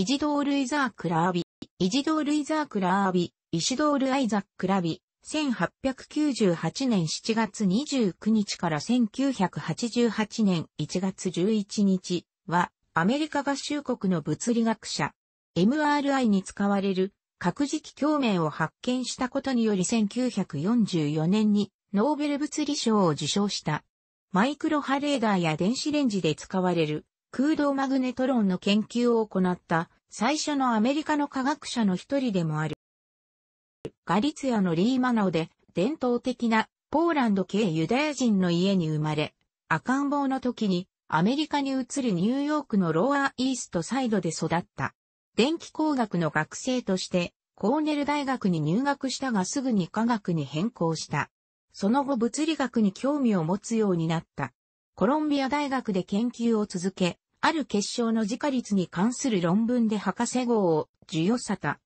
イジドール・イザーク・ラービ、イジドール・イザーク・ラービ、イシドール・アイザック・ラビ、1898年7月29日から1988年1月11日は、アメリカ合衆国の物理学者、MRI に使われる核磁気共鳴を発見したことにより1944年にノーベル物理賞を受賞した。マイクロハレーダーや電子レンジで使われる空洞マグネトロンの研究を行った最初のアメリカの科学者の一人でもある。ガリツヤのリーマナオで伝統的なポーランド系ユダヤ人の家に生まれ、赤ん坊の時にアメリカに移るニューヨークのローアーイーストサイドで育った。電気工学の学生としてコーネル大学に入学したがすぐに科学に変更した。その後物理学に興味を持つようになった。コロンビア大学で研究を続け、ある結晶の自家率に関する論文で博士号を授与された。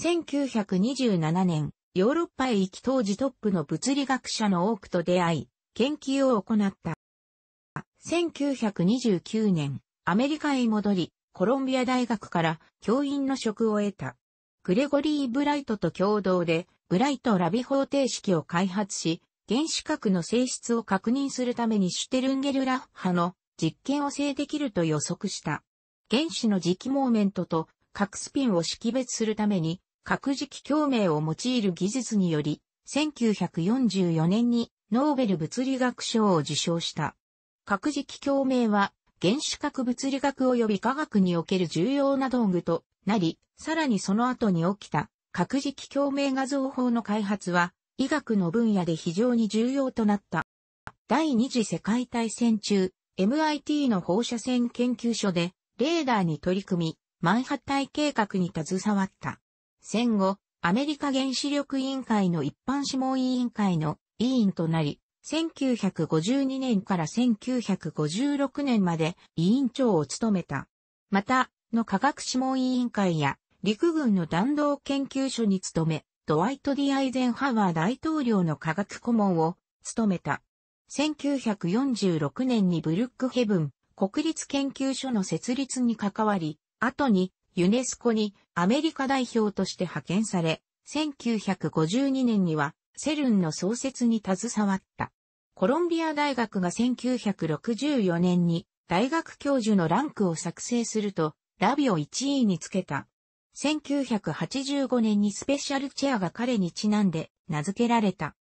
1927年、ヨーロッパへ行き当時トップの物理学者の多くと出会い、研究を行った。1929年、アメリカへ戻り、コロンビア大学から教員の職を得た。グレゴリー・ブライトと共同で、ブライト・ラビ方程式を開発し、原子核の性質を確認するためにシュテルンゲルラッハの実験を制できると予測した。原子の磁気モーメントと核スピンを識別するために核磁気共鳴を用いる技術により、1944年にノーベル物理学賞を受賞した。核磁気共鳴は原子核物理学及び科学における重要な道具となり、さらにその後に起きた核磁気共鳴画像法の開発は医学の分野で非常に重要となった。第二次世界大戦中、MIT の放射線研究所でレーダーに取り組み、マンハッタイ計画に携わった。戦後、アメリカ原子力委員会の一般諮問委員会の委員となり、1952年から1956年まで委員長を務めた。また、の科学諮問委員会や陸軍の弾道研究所に勤め、ドワイト・ディ・アイゼンハワー大統領の科学顧問を務めた。1946年にブルックヘブン国立研究所の設立に関わり、後にユネスコにアメリカ代表として派遣され、1952年にはセルンの創設に携わった。コロンビア大学が1964年に大学教授のランクを作成すると、ラビを1位につけた。1985年にスペシャルチェアが彼にちなんで名付けられた。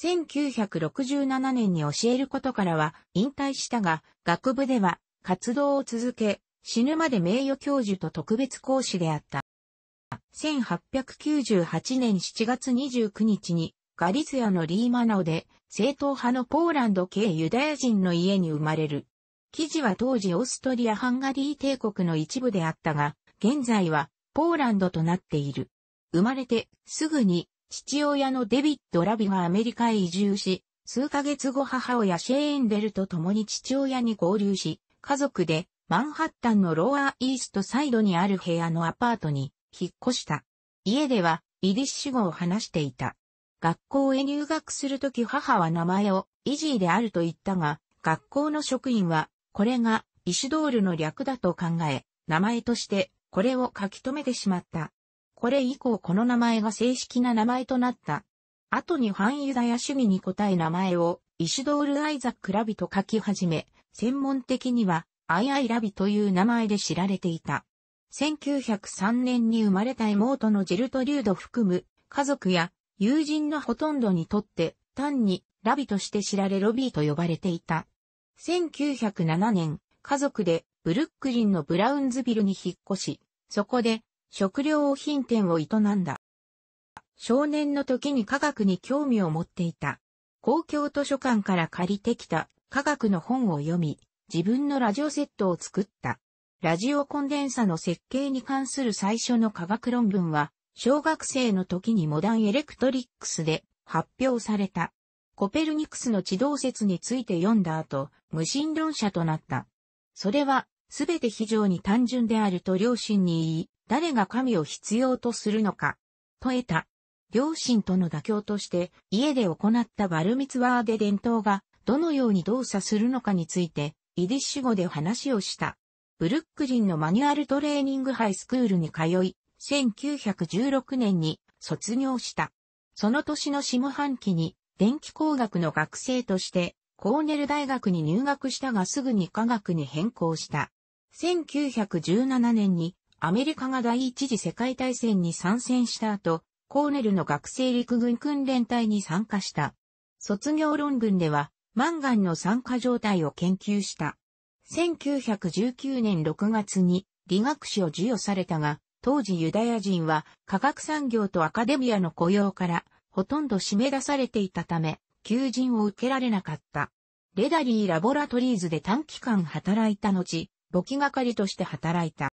1967年に教えることからは引退したが、学部では活動を続け、死ぬまで名誉教授と特別講師であった。1898年7月29日にガリツヤのリーマナオで正統派のポーランド系ユダヤ人の家に生まれる。記事は当時オーストリア・ハンガリー帝国の一部であったが、現在はポーランドとなっている。生まれてすぐに父親のデビッド・ラビがアメリカへ移住し、数ヶ月後母親シェーンデルと共に父親に合流し、家族でマンハッタンのロアーイーストサイドにある部屋のアパートに引っ越した。家ではイディッシュ語を話していた。学校へ入学するとき母は名前をイジーであると言ったが、学校の職員はこれがイシュドールの略だと考え、名前としてこれを書き留めてしまった。これ以降この名前が正式な名前となった。後に反ユダヤ主義に応え名前を、イシュドール・アイザック・ラビと書き始め、専門的には、アイアイ・ラビという名前で知られていた。1903年に生まれた妹のジェルトリュード含む、家族や友人のほとんどにとって、単にラビとして知られロビーと呼ばれていた。1907年、家族でブルックリンのブラウンズビルに引っ越し、そこで食料品店を営んだ。少年の時に科学に興味を持っていた。公共図書館から借りてきた科学の本を読み、自分のラジオセットを作った。ラジオコンデンサの設計に関する最初の科学論文は、小学生の時にモダンエレクトリックスで発表された。コペルニクスの地動説について読んだ後、無神論者となった。それはすべて非常に単純であると両親に言い、誰が神を必要とするのか、と得た。両親との妥協として、家で行ったバルミツワーで伝統が、どのように動作するのかについて、イディッシュ語で話をした。ブルックリンのマニュアルトレーニングハイスクールに通い、1916年に卒業した。その年の下半期に、電気工学の学生として、コーネル大学に入学したがすぐに科学に変更した。1917年にアメリカが第一次世界大戦に参戦した後、コーネルの学生陸軍訓練隊に参加した。卒業論文では、マンガンの酸化状態を研究した。1919年6月に理学士を授与されたが、当時ユダヤ人は科学産業とアカデミアの雇用からほとんど締め出されていたため、求人を受けられなかった。レダリー・ラボラトリーズで短期間働いた後、簿記係として働いた。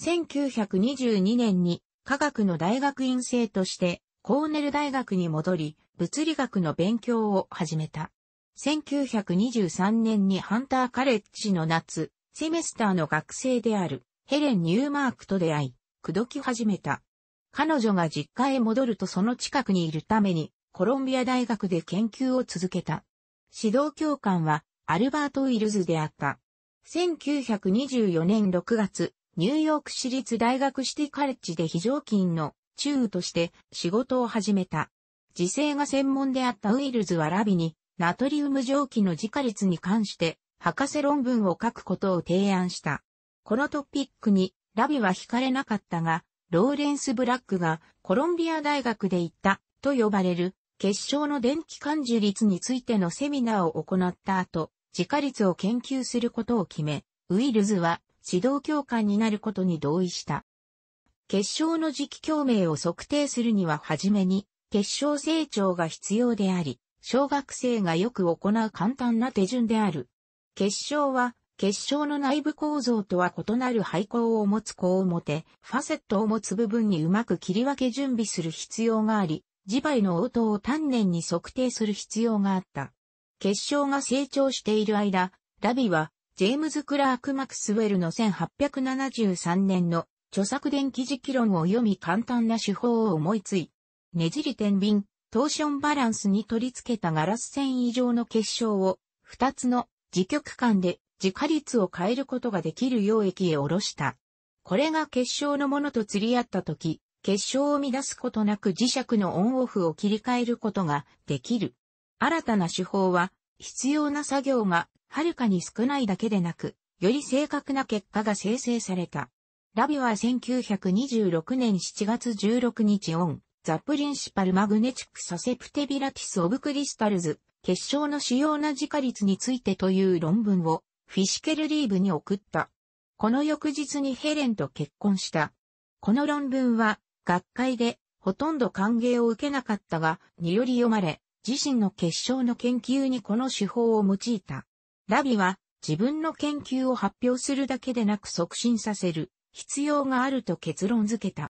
1922年に科学の大学院生としてコーネル大学に戻り、物理学の勉強を始めた。1923年にハンターカレッジの夏、セメスターの学生であるヘレン・ニューマークと出会い、口説き始めた。彼女が実家へ戻るとその近くにいるためにコロンビア大学で研究を続けた。指導教官はアルバート・ウィルズであった。1924年6月、ニューヨーク市立大学シティカレッジで非常勤の中として仕事を始めた。時勢が専門であったウイルズはラビにナトリウム蒸気の自家率に関して博士論文を書くことを提案した。このトピックにラビは惹かれなかったが、ローレンス・ブラックがコロンビア大学で行ったと呼ばれる結晶の電気感受率についてのセミナーを行った後、自家率を研究することを決め、ウィルズは指導教官になることに同意した。結晶の磁気共鳴を測定するには初めに、結晶成長が必要であり、小学生がよく行う簡単な手順である。結晶は、結晶の内部構造とは異なる配光を持つ光を持て、ファセットを持つ部分にうまく切り分け準備する必要があり、自媒の応答を丹念に測定する必要があった。結晶が成長している間、ラビは、ジェームズ・クラーク・マクスウェルの1873年の著作電気磁気論を読み簡単な手法を思いつい、ねじり天秤、トーションバランスに取り付けたガラス繊維状の結晶を、2つの磁極間で磁化率を変えることができる溶液へ下ろした。これが結晶のものと釣り合った時、結晶を乱すことなく磁石のオンオフを切り替えることができる。新たな手法は、必要な作業がはるかに少ないだけでなく、より正確な結果が生成された。ラビは1926年7月16日オン、ザ・プリンシパル・マグネチック・サセプテビラティス・オブ・クリスタルズ、結晶の主要な自家率についてという論文を、フィシケルリーブに送った。この翌日にヘレンと結婚した。この論文は、学会で、ほとんど歓迎を受けなかったが、により読まれ、自身の結晶の研究にこの手法を用いた。ラビは自分の研究を発表するだけでなく促進させる必要があると結論付けた。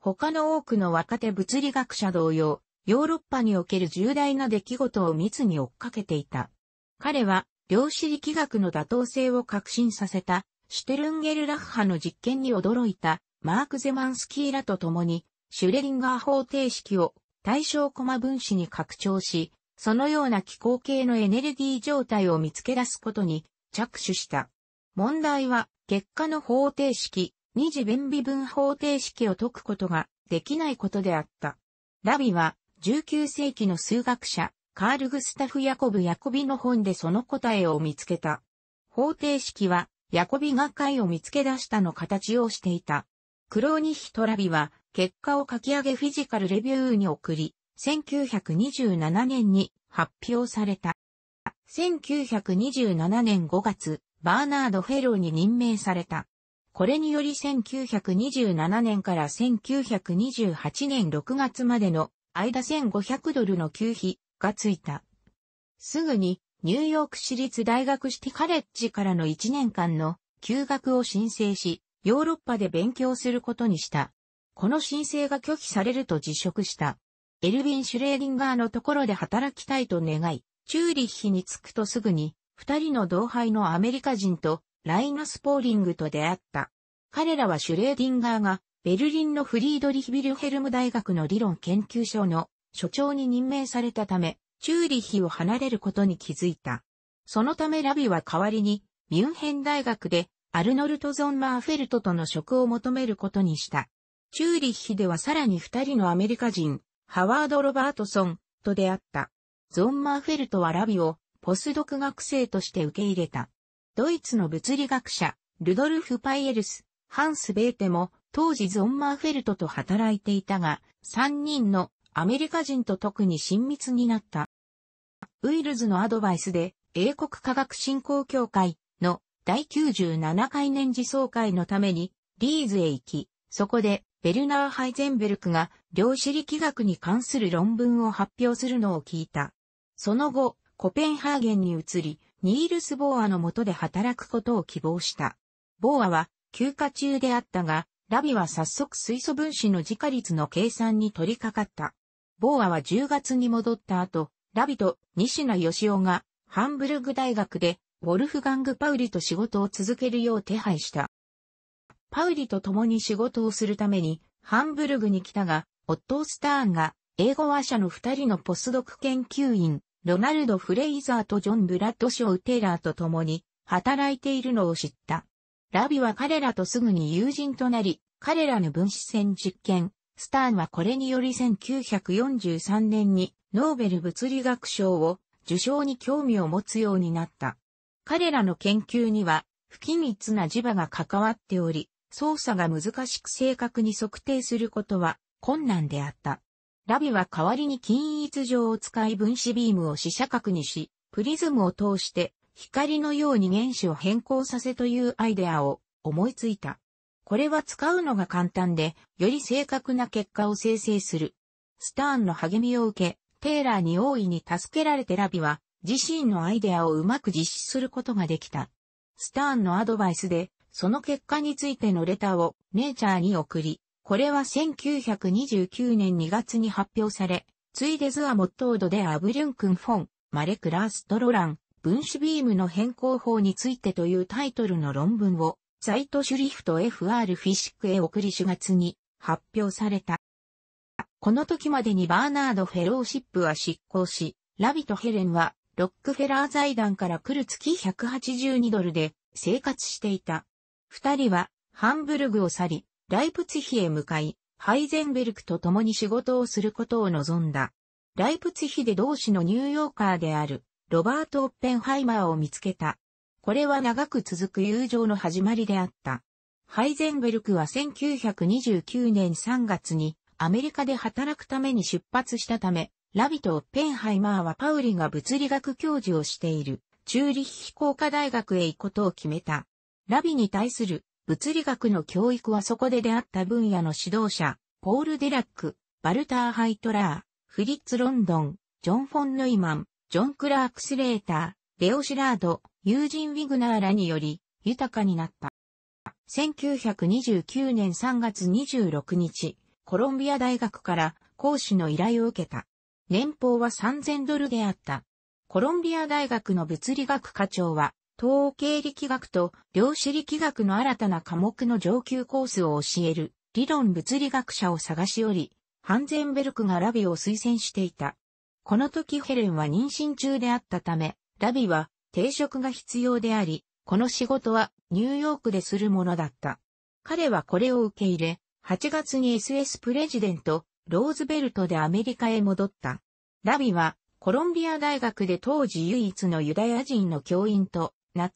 他の多くの若手物理学者同様、ヨーロッパにおける重大な出来事を密に追っかけていた。彼は量子力学の妥当性を確信させたシュテルンゲルラッハの実験に驚いたマーク・ゼマンスキーらと共にシュレリンガー方程式を対象コマ分子に拡張し、そのような気候系のエネルギー状態を見つけ出すことに着手した。問題は、結果の方程式、二次便微分方程式を解くことができないことであった。ラビは、19世紀の数学者、カール・グスタフ・ヤコブ・ヤコビの本でその答えを見つけた。方程式は、ヤコビが解を見つけ出したの形をしていた。クローニヒトラビは、結果を書き上げフィジカルレビューに送り、1927年に発表された。1927年5月、バーナード・フェローに任命された。これにより1927年から1928年6月までの間1500ドルの給費がついた。すぐにニューヨーク市立大学シティカレッジからの1年間の休学を申請し、ヨーロッパで勉強することにした。この申請が拒否されると辞職した。エルヴィン・シュレーディンガーのところで働きたいと願い、チューリッヒに着くとすぐに、二人の同輩のアメリカ人とライナス・ポーリングと出会った。彼らはシュレーディンガーがベルリンのフリードリヒ・ビルヘルム大学の理論研究所の所長に任命されたため、チューリッヒを離れることに気づいた。そのためラビは代わりにミュンヘン大学でアルノルト・ゾンマーフェルトとの職を求めることにした。チューリッヒではさらに二人のアメリカ人、ハワード・ロバートソンと出会った。ゾンマーフェルトはラビをポスドク学生として受け入れた。ドイツの物理学者、ルドルフ・パイエルス、ハンス・ベーテも当時ゾンマーフェルトと働いていたが、三人のアメリカ人と特に親密になった。ウイルズのアドバイスで英国科学振興協会の第97回年次総会のためにリーズへ行き、そこでベルナー・ハイゼンベルクが量子力学に関する論文を発表するのを聞いた。その後、コペンハーゲンに移り、ニールス・ボーアの下で働くことを希望した。ボーアは休暇中であったが、ラビは早速水素分子の自家率の計算に取り掛かった。ボーアは10月に戻った後、ラビと西名義雄がハンブルグ大学でウォルフガング・パウリと仕事を続けるよう手配した。パウリと共に仕事をするために、ハンブルグに来たが、オットー・スターンが、英語話者の二人のポスドク研究員、ロナルド・フレイザーとジョン・ブラッド・ショー・テイラーと共に、働いているのを知った。ラビは彼らとすぐに友人となり、彼らの分子線実験、スターンはこれにより1943年にノーベル物理学賞を受賞に興味を持つようになった。彼らの研究には不機密な磁場が関わっており、操作が難しく正確に測定することは困難であった。ラビは代わりに均一状を使い分子ビームを四射角にし、プリズムを通して光のように原子を変更させというアイデアを思いついた。これは使うのが簡単で、より正確な結果を生成する。スターンの励みを受け、テイラーに大いに助けられてラビは自身のアイデアをうまく実施することができた。スターンのアドバイスで、その結果についてのレターをネイチャーに送り、これは1929年2月に発表され、ついでズアモットードでアブリュンクンフォン、マレクラーストロラン、分子ビームの変更法についてというタイトルの論文を、ザイトシュリフト FR フィシックへ送り4月に発表された。この時までにバーナードフェローシップは執行し、ラビとヘレンはロックフェラー財団から来る月182ドルで生活していた。二人はハンブルグを去り、ライプツヒへ向かい、ハイゼンベルクと共に仕事をすることを望んだ。ライプツヒで同志のニューヨーカーであるロバート・オッペンハイマーを見つけた。これは長く続く友情の始まりであった。ハイゼンベルクは1929年3月にアメリカで働くために出発したため、ラビとオッペンハイマーはパウリが物理学教授をしている、チューリッヒ工科大学へ行くことを決めた。ラビに対する物理学の教育はそこで出会った分野の指導者、ポール・デラック、バルター・ハイトラー、フリッツ・ロンドン、ジョン・フォン・ヌイマン、ジョン・クラーク・スレーター、レオ・シラード、ユージン・ウィグナーらにより豊かになった。1929年3月26日、コロンビア大学から講師の依頼を受けた。年俸は3000ドルであった。コロンビア大学の物理学課長は、統計力学と量子力学の新たな科目の上級コースを教える理論物理学者を探しおり、ハンゼンベルクがラビを推薦していた。この時ヘレンは妊娠中であったため、ラビは定職が必要であり、この仕事はニューヨークでするものだった。彼はこれを受け入れ、8月に SS プレジデントローズベルトでアメリカへ戻った。ラビは、コロンビア大学で当時唯一のユダヤ人の教員となっ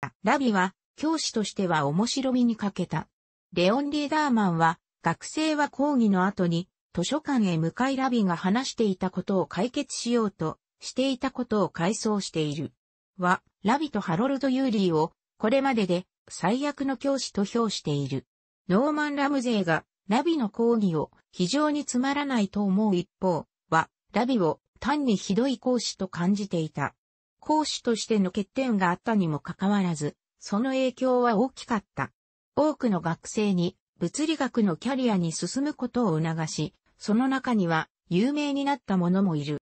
た。ラビは、教師としては面白みに欠けた。レオン・リーダーマンは、学生は講義の後に、図書館へ向かいラビが話していたことを解決しようとしていたことを回想している。は、ラビとハロルド・ユーリーを、これまでで最悪の教師と評している。ノーマン・ラムゼーが、ラビの講義を非常につまらないと思う一方は、ラビを単にひどい講師と感じていた。講師としての欠点があったにもかかわらず、その影響は大きかった。多くの学生に物理学のキャリアに進むことを促し、その中には有名になった者もいる。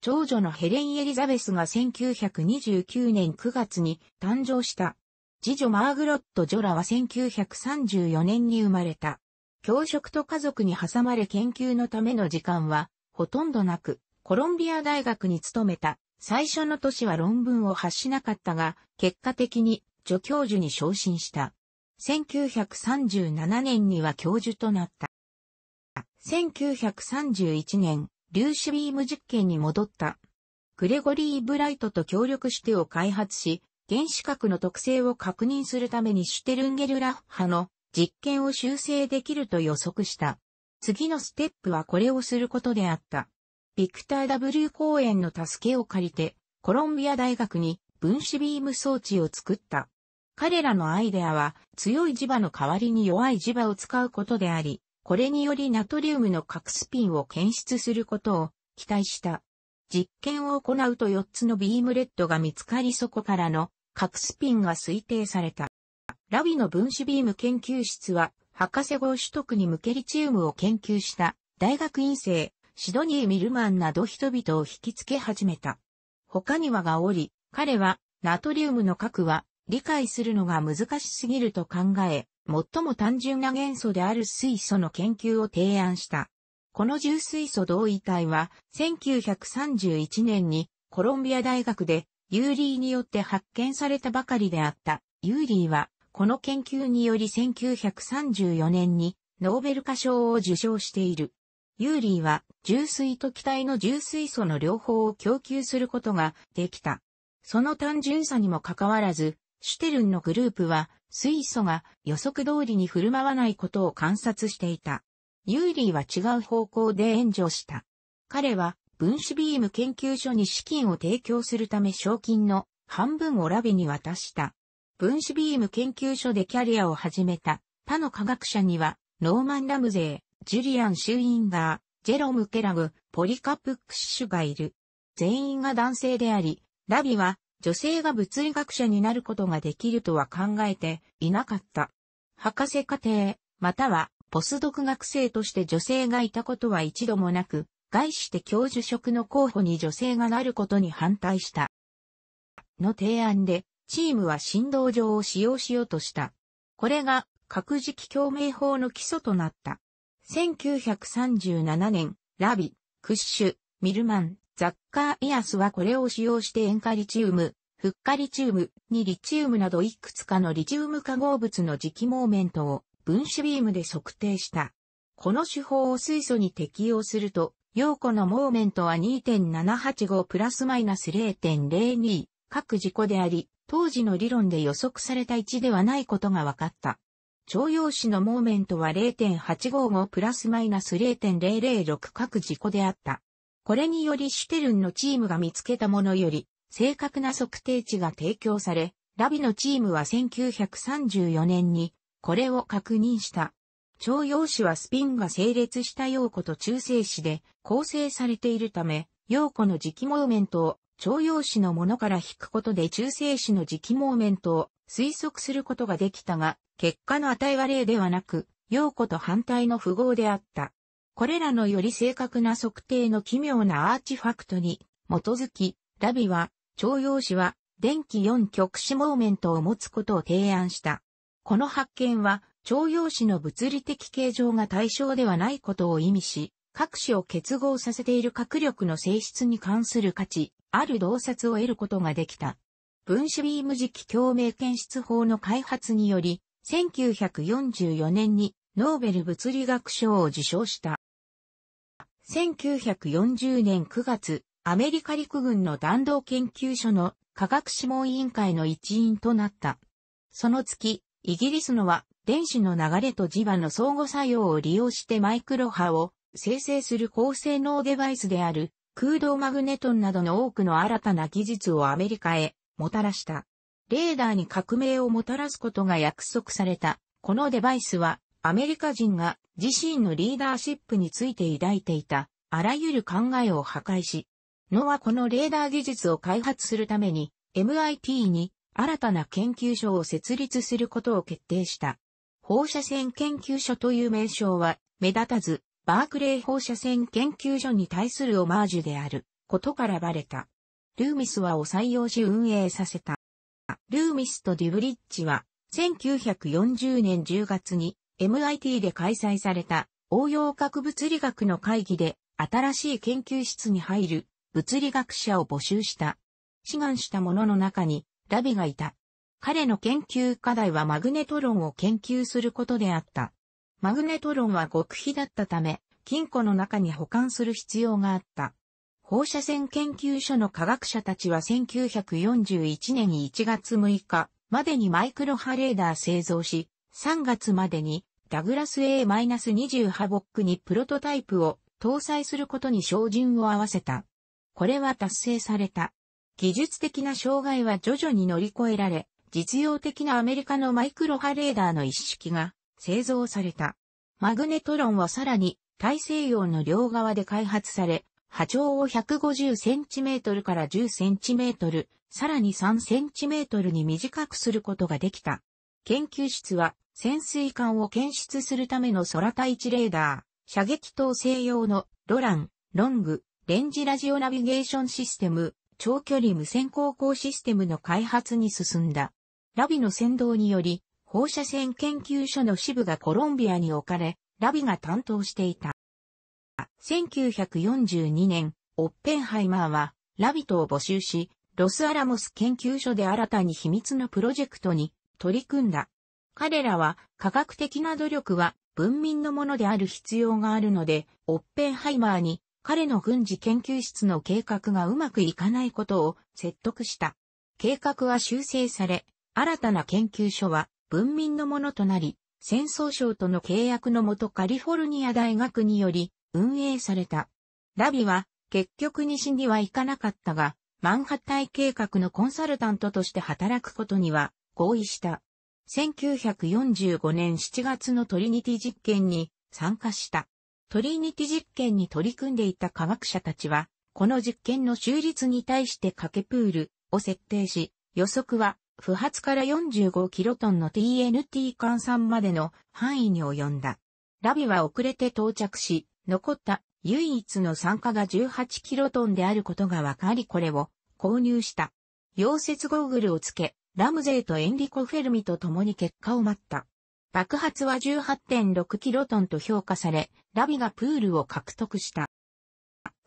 長女のヘレン・エリザベスが1929年9月に誕生した。次女マーグロット・ジョラは1934年に生まれた。教職と家族に挟まれ研究のための時間は、ほとんどなく、コロンビア大学に勤めた、最初の年は論文を発しなかったが、結果的に助教授に昇進した。1937年には教授となった。1931年、粒子ビーム実験に戻った。グレゴリー・ブライトと協力してを開発し、原子核の特性を確認するためにシュテルンゲルラッハの実験を修正できると予測した。次のステップはこれをすることであった。ビクター W 公園の助けを借りて、コロンビア大学に分子ビーム装置を作った。彼らのアイデアは強い磁場の代わりに弱い磁場を使うことであり、これによりナトリウムの核スピンを検出することを期待した。実験を行うと4つのビームレッドが見つかりそこからの核スピンが推定された。ラビの分子ビーム研究室は、博士号取得に向けリチウムを研究した大学院生、シドニー・ミルマンなど人々を引きつけ始めた。他にはがおり、彼はナトリウムの核は理解するのが難しすぎると考え、最も単純な元素である水素の研究を提案した。この重水素同位体は1931年にコロンビア大学でユーリーによって発見されたばかりであった。ユーリーはこの研究により1934年にノーベル化賞を受賞している。ユーリーは、重水と気体の重水素の両方を供給することができた。その単純さにもかかわらず、シュテルンのグループは、水素が予測通りに振る舞わないことを観察していた。ユーリーは違う方向で援助した。彼は、分子ビーム研究所に資金を提供するため賞金の半分をラビに渡した。分子ビーム研究所でキャリアを始めた他の科学者には、ノーマン・ラムゼー、ジュリアン・シュインガー、ジェロム・ケラグ、ポリカ・プックシュがいる。全員が男性であり、ラビは女性が物理学者になることができるとは考えていなかった。博士課程、またはポスドク学生として女性がいたことは一度もなく、外して教授職の候補に女性がなることに反対した。の提案で、チームは振動場を使用しようとした。これが核磁気共鳴法の基礎となった。1937年、ラビ、クッシュ、ミルマン、ザッカーイアスはこれを使用して塩化リチウム、フッカリチウムニリチウムなどいくつかのリチウム化合物の磁気モーメントを分子ビームで測定した。この手法を水素に適用すると、陽子のモーメントは2.785プラスマイナス0.02各自己であり、当時の理論で予測された位置ではないことが分かった。徴用紙のモーメントは0.855プラスマイナス0.006各事故であった。これによりシュテルンのチームが見つけたものより正確な測定値が提供され、ラビのチームは1934年にこれを確認した。徴用紙はスピンが整列した陽子と中性子で構成されているため、陽子の磁気モーメントを徴用紙のものから引くことで中性子の磁気モーメントを推測することができたが、結果の値は例ではなく、陽子と反対の符号であった。これらのより正確な測定の奇妙なアーチファクトに基づき、ラビは、徴用紙は電気4極子モーメントを持つことを提案した。この発見は、徴用紙の物理的形状が対象ではないことを意味し、各種を結合させている核力の性質に関する価値、ある洞察を得ることができた。分子ビーム磁気共鳴検出法の開発により、1944年にノーベル物理学賞を受賞した。1940年9月、アメリカ陸軍の弾道研究所の科学諮問委員会の一員となった。その月、イギリスのは電子の流れと磁場の相互作用を利用してマイクロ波を生成する高性能デバイスである空洞マグネトンなどの多くの新たな技術をアメリカへもたらした。レーダーに革命をもたらすことが約束された。このデバイスはアメリカ人が自身のリーダーシップについて抱いていたあらゆる考えを破壊し、ノはこのレーダー技術を開発するために MIT に新たな研究所を設立することを決定した。放射線研究所という名称は目立たずバークレー放射線研究所に対するオマージュであることからバレた。ルーミスはを採用し運営させた。ルーミスとデュブリッジは1940年10月に MIT で開催された応用核物理学の会議で新しい研究室に入る物理学者を募集した。志願した者の中にラビがいた。彼の研究課題はマグネトロンを研究することであった。マグネトロンは極秘だったため、金庫の中に保管する必要があった。放射線研究所の科学者たちは1941年1月6日までにマイクロ波レーダー製造し、3月までにダグラス A-20 ハボックにプロトタイプを搭載することに照準を合わせた。これは達成された。技術的な障害は徐々に乗り越えられ、実用的なアメリカのマイクロ波レーダーの一式が製造された。マグネトロンはさらに大西洋の両側で開発され、波長を 150cm から 10cm、さらに 3cm に短くすることができた。研究室は潜水艦を検出するための空対地レーダー、射撃統制用のロラン、ロング、レンジラジオナビゲーションシステム、長距離無線航行システムの開発に進んだ。ラビの先導により、放射線研究所の支部がコロンビアに置かれ、ラビが担当していた。1942年、オッペンハイマーは、ラビトを募集し、ロスアラモス研究所で新たに秘密のプロジェクトに取り組んだ。彼らは、科学的な努力は文民のものである必要があるので、オッペンハイマーに彼の軍事研究室の計画がうまくいかないことを説得した。計画は修正され、新たな研究所は文民のものとなり、戦争省との契約のもとカリフォルニア大学により運営された。ラビは結局西には行かなかったが、マンハッタイ計画のコンサルタントとして働くことには合意した。1945年7月のトリニティ実験に参加した。トリニティ実験に取り組んでいた科学者たちは、この実験の終率に対して掛けプールを設定し、予測は不発から45キロトンの TNT 換算までの範囲に及んだ。ラビは遅れて到着し、残った唯一の酸化が18キロトンであることが分かりこれを購入した。溶接ゴーグルをつけ、ラムゼイとエンリコ・フェルミと共に結果を待った。爆発は18.6キロトンと評価され、ラビがプールを獲得した。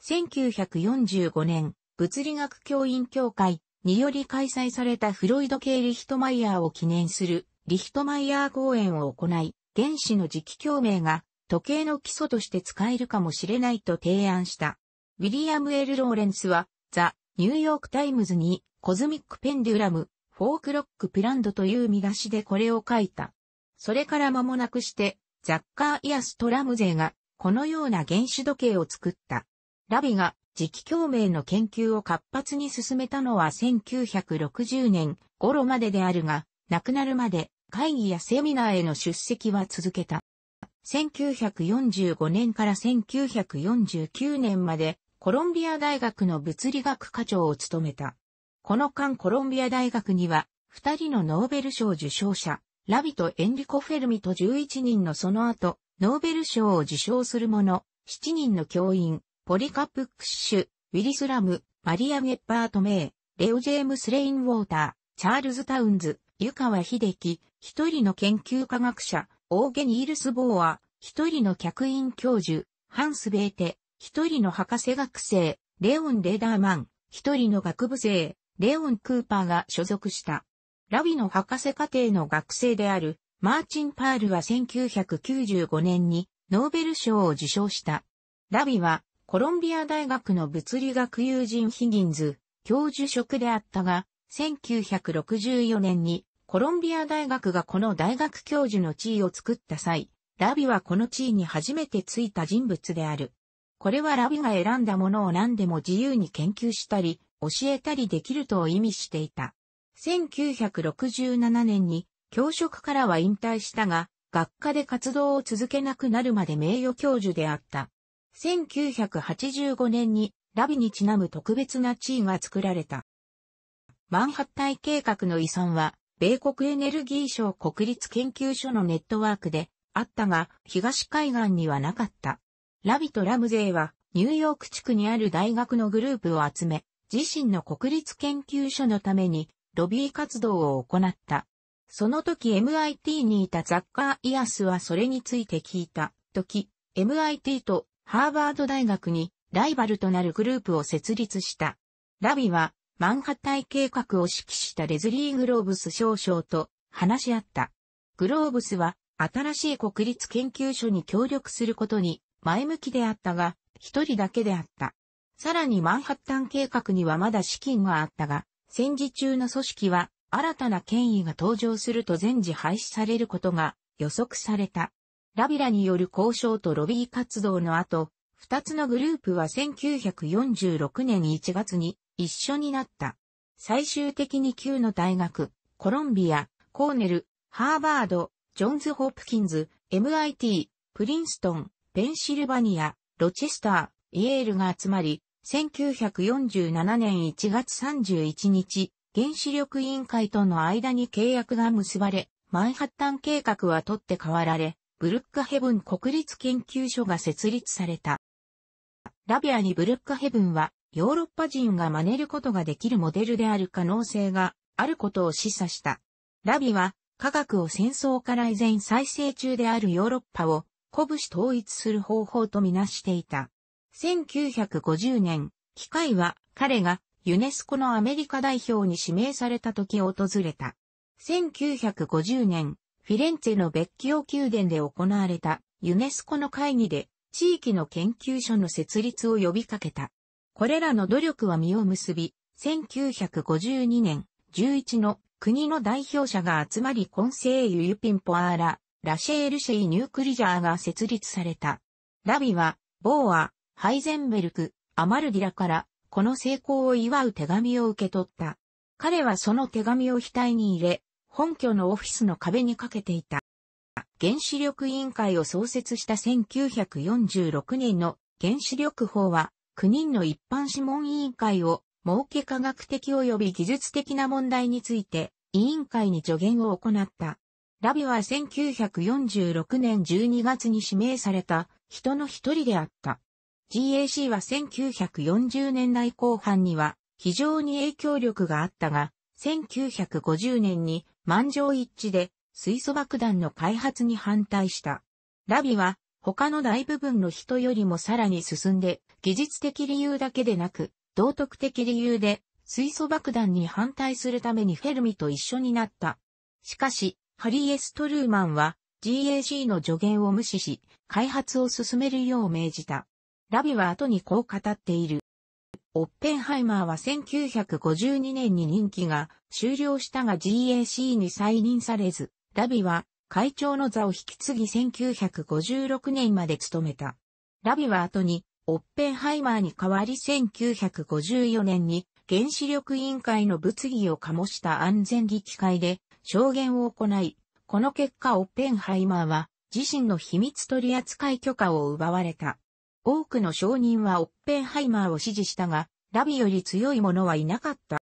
1945年、物理学教員協会により開催されたフロイド・系リヒトマイヤーを記念するリヒトマイヤー公演を行い、原子の磁気共鳴が時計の基礎として使えるかもしれないと提案した。ウィリアム・エル・ローレンスは、ザ・ニューヨーク・タイムズに、コズミック・ペンデュラム、フォークロック・プランドという見出しでこれを書いた。それから間もなくして、ザッカー・イアス・トラムゼが、このような原子時計を作った。ラビが、磁気共鳴の研究を活発に進めたのは1960年頃までであるが、亡くなるまで会議やセミナーへの出席は続けた。1945年から1949年までコロンビア大学の物理学課長を務めた。この間コロンビア大学には2人のノーベル賞受賞者、ラビとエンリコ・フェルミと11人のその後、ノーベル賞を受賞する者、7人の教員、ポリカプ・クッシュ、ウィリス・ラム、マリア・ゲッパート・メイ、レオ・ジェームス・レイン・ウォーター、チャールズ・タウンズ、湯川秀樹、一人の研究科学者、オーゲニールス・ボーア、一人の客員教授、ハンス・ベーテ、一人の博士学生、レオン・レーダーマン、一人の学部生、レオン・クーパーが所属した。ラビの博士課程の学生である、マーチン・パールは1995年にノーベル賞を受賞した。ラビはコロンビア大学の物理学友人ヒギンズ教授職であったが、1964年にコロンビア大学がこの大学教授の地位を作った際、ラビはこの地位に初めてついた人物である。これはラビが選んだものを何でも自由に研究したり、教えたりできると意味していた。1967年に教職からは引退したが、学科で活動を続けなくなるまで名誉教授であった。1985年にラビにちなむ特別な地位が作られた。マンハッタイ計画の遺産は、米国エネルギー省国立研究所のネットワークであったが、東海岸にはなかった。ラビとラムゼイは、ニューヨーク地区にある大学のグループを集め、自身の国立研究所のために、ロビー活動を行った。その時 MIT にいたザッカー・イアスはそれについて聞いた。時、MIT とハーバード大学にライバルとなるグループを設立した。ラビは、マンハッタイ計画を指揮したレズリー・グローブス少将と話し合った。グローブスは、新しい国立研究所に協力することに前向きであったが、一人だけであった。さらにマンハッタン計画にはまだ資金はあったが、戦時中の組織は新たな権威が登場すると全時廃止されることが予測された。ラビラによる交渉とロビー活動の後、二つのグループは1946年1月に一緒になった。最終的に旧の大学、コロンビア、コーネル、ハーバード、ジョンズ・ホップキンズ、MIT、プリンストン、ペンシルバニア、ロチェスター、イエールが集まり、1947年1月31日、原子力委員会との間に契約が結ばれ、マンハッタン計画は取って代わられ、ブルックヘブン国立研究所が設立された。ラビアにブルックヘブンはヨーロッパ人が真似ることができるモデルである可能性があることを示唆した。ラビは科学を戦争から依然再生中であるヨーロッパを拳統一する方法とみなしていた。1950年、機械は彼がユネスコのアメリカ代表に指名された時訪れた。1950年、フィレンツェのベッキオ宮殿で行われたユネスコの会議で地域の研究所の設立を呼びかけた。これらの努力は実を結び、1952年11の国の代表者が集まりコンセイユユピンポアーラ、ラシェールシェイニュークリジャーが設立された。ラビは、ボーア、ハイゼンベルク、アマルディラから、この成功を祝う手紙を受け取った。彼はその手紙を額に入れ、本拠のオフィスの壁にかけていた。原子力委員会を創設した1946年の原子力法は9人の一般諮問委員会を設け科学的及び技術的な問題について委員会に助言を行った。ラビは1946年12月に指名された人の一人であった。GAC は1940年代後半には非常に影響力があったが、1950年に満場一致で水素爆弾の開発に反対した。ラビは他の大部分の人よりもさらに進んで、技術的理由だけでなく、道徳的理由で水素爆弾に反対するためにフェルミと一緒になった。しかし、ハリー・エストルーマンは GAC の助言を無視し、開発を進めるよう命じた。ラビは後にこう語っている。オッペンハイマーは1952年に任期が終了したが GAC に再任されず、ラビは会長の座を引き継ぎ1956年まで務めた。ラビは後にオッペンハイマーに代わり1954年に原子力委員会の物議を醸した安全議会で証言を行い、この結果オッペンハイマーは自身の秘密取扱許可を奪われた。多くの商人はオッペンハイマーを支持したが、ラビより強い者はいなかった。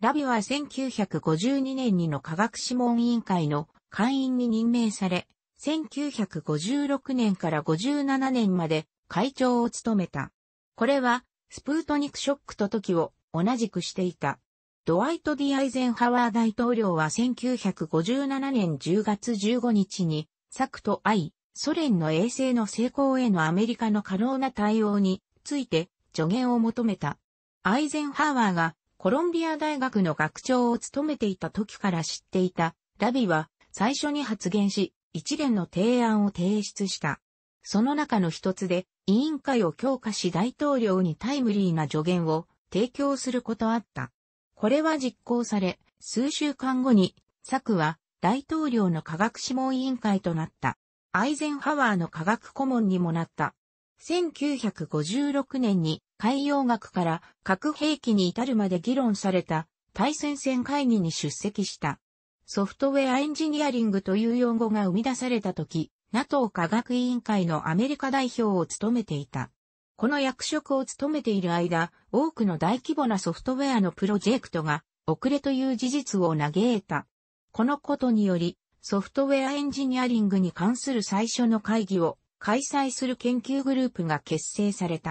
ラビは1952年にの科学諮問委員会の会員に任命され、1956年から57年まで会長を務めた。これは、スプートニクショックと時を同じくしていた。ドワイト・ディ・アイゼンハワー大統領は1957年10月15日に、サクとイ、ソ連の衛星の成功へのアメリカの可能な対応について助言を求めた。アイゼンハーワーがコロンビア大学の学長を務めていた時から知っていたラビは最初に発言し一連の提案を提出した。その中の一つで委員会を強化し大統領にタイムリーな助言を提供することあった。これは実行され、数週間後に、策は大統領の科学諮問委員会となった。アイゼンハワーの科学顧問にもなった。1956年に海洋学から核兵器に至るまで議論された対戦線会議に出席した。ソフトウェアエンジニアリングという用語が生み出された時、NATO 科学委員会のアメリカ代表を務めていた。この役職を務めている間、多くの大規模なソフトウェアのプロジェクトが遅れという事実を嘆いた。このことにより、ソフトウェアエンジニアリングに関する最初の会議を開催する研究グループが結成された。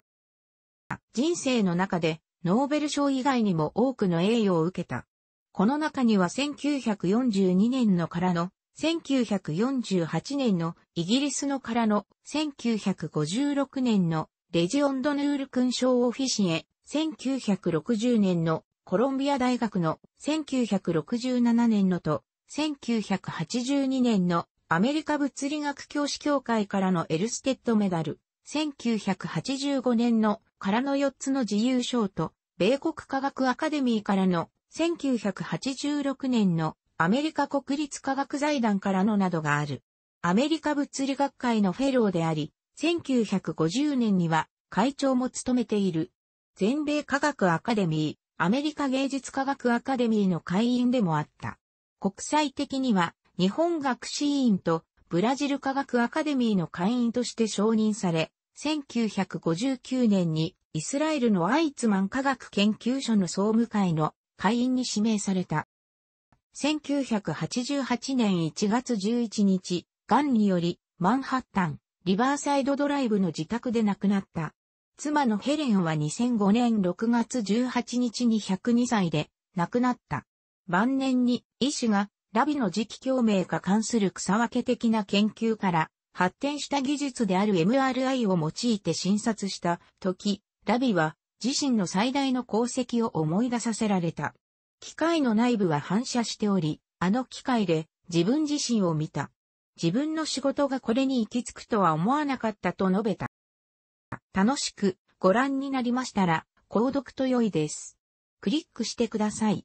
人生の中でノーベル賞以外にも多くの栄誉を受けた。この中には1942年のからの、1948年のイギリスのからの、1956年のレジオンドヌール勲章オフィシエ、1960年のコロンビア大学の1967年のと1982年のアメリカ物理学教師協会からのエルステッドメダル、1985年のからの4つの自由賞と、米国科学アカデミーからの1986年のアメリカ国立科学財団からのなどがある。アメリカ物理学会のフェローであり、1950年には会長も務めている。全米科学アカデミー、アメリカ芸術科学アカデミーの会員でもあった。国際的には日本学士院とブラジル科学アカデミーの会員として承認され、1959年にイスラエルのアイツマン科学研究所の総務会の会員に指名された。1988年1月11日、癌によりマンハッタン、リバーサイドドライブの自宅で亡くなった。妻のヘレンは2005年6月18日に102歳で亡くなった。晩年に医師がラビの磁気共鳴化関する草分け的な研究から発展した技術である MRI を用いて診察した時、ラビは自身の最大の功績を思い出させられた。機械の内部は反射しており、あの機械で自分自身を見た。自分の仕事がこれに行き着くとは思わなかったと述べた。楽しくご覧になりましたら、購読と良いです。クリックしてください。